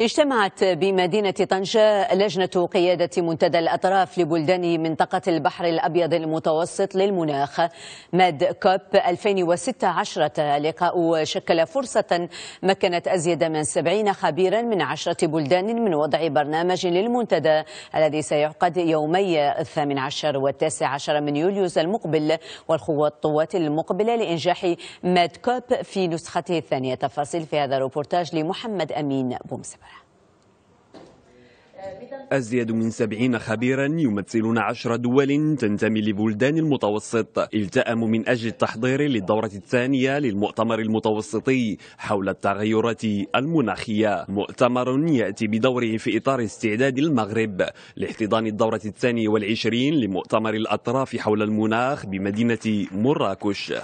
اجتمعت بمدينة طنجة لجنة قيادة منتدى الأطراف لبلدان منطقة البحر الأبيض المتوسط للمناخ ماد كوب 2016 لقاء شكل فرصة مكنت أزيد من 70 خبيرا من عشرة بلدان من وضع برنامج للمنتدى الذي سيعقد يومي 18 و 19 من يوليوز المقبل والخطوات المقبلة لإنجاح ماد كوب في نسخته الثانية تفاصيل في هذا الروبورتاج لمحمد أمين بومسبا أزيد من سبعين خبيرا يمثلون عشر دول تنتمي لبلدان المتوسط التأموا من أجل التحضير للدورة الثانية للمؤتمر المتوسطي حول التغيرات المناخية مؤتمر يأتي بدوره في إطار استعداد المغرب لاحتضان الدورة الثانية والعشرين لمؤتمر الأطراف حول المناخ بمدينة مراكش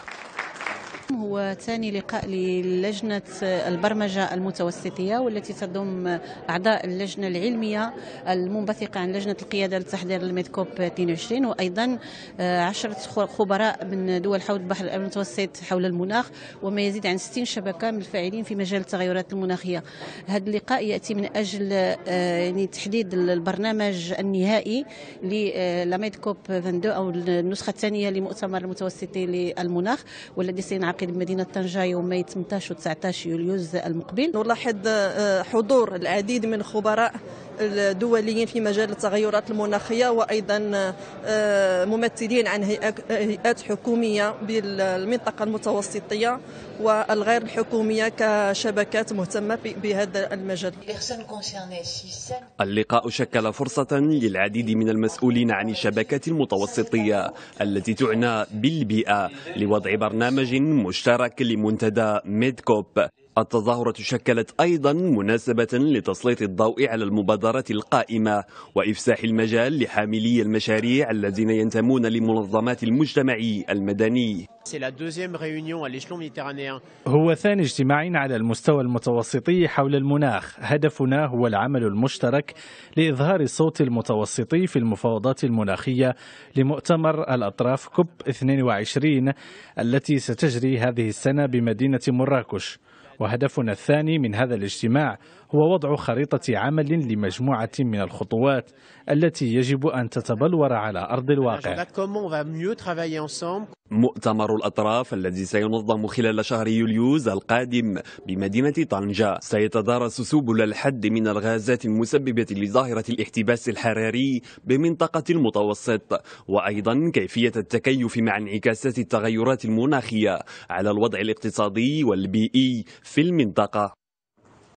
هو ثاني لقاء للجنة البرمجة المتوسطية والتي تضم أعضاء اللجنة العلمية المنبثقة عن لجنة القيادة لتحضير الميدكوب 22 وأيضا آه، عشرة خبراء من دول حول البحر المتوسط حول المناخ وما يزيد عن 60 شبكة من الفاعلين في مجال التغيرات المناخية هذا اللقاء يأتي من أجل آه، يعني تحديد البرنامج النهائي للميدكوب آه، 22 أو النسخة الثانية لمؤتمر المتوسطي للمناخ والذي سينعقد يعقد مدينة طنجة يومي 18 و 19 يوليوز المقبل نلاحظ آه، حضور العديد من خبراء الدوليين في مجال التغيرات المناخية وأيضا آه، ممثلين عن هيئات حكومية بالمنطقة المتوسطية والغير الحكومية كشبكات مهتمة بهذا المجال اللقاء شكل فرصة للعديد من المسؤولين عن الشبكات المتوسطية التي تعنى بالبيئة لوضع برنامج مشترك لمنتدى ميدكوب التظاهرة شكلت أيضا مناسبة لتسليط الضوء على المبادرة القائمة وإفساح المجال لحاملي المشاريع الذين ينتمون لمنظمات المجتمع المدني هو ثاني اجتماع على المستوى المتوسطي حول المناخ هدفنا هو العمل المشترك لإظهار الصوت المتوسطي في المفاوضات المناخية لمؤتمر الأطراف كوب 22 التي ستجري هذه السنة بمدينة مراكش وهدفنا الثاني من هذا الاجتماع هو وضع خريطة عمل لمجموعة من الخطوات التي يجب أن تتبلور على أرض الواقع مؤتمر الأطراف الذي سينظم خلال شهر يوليوز القادم بمدينة طنجة سيتدارس سبل الحد من الغازات المسببة لظاهرة الاحتباس الحراري بمنطقة المتوسط وأيضا كيفية التكيف مع انعكاسات التغيرات المناخية على الوضع الاقتصادي والبيئي في المنطقة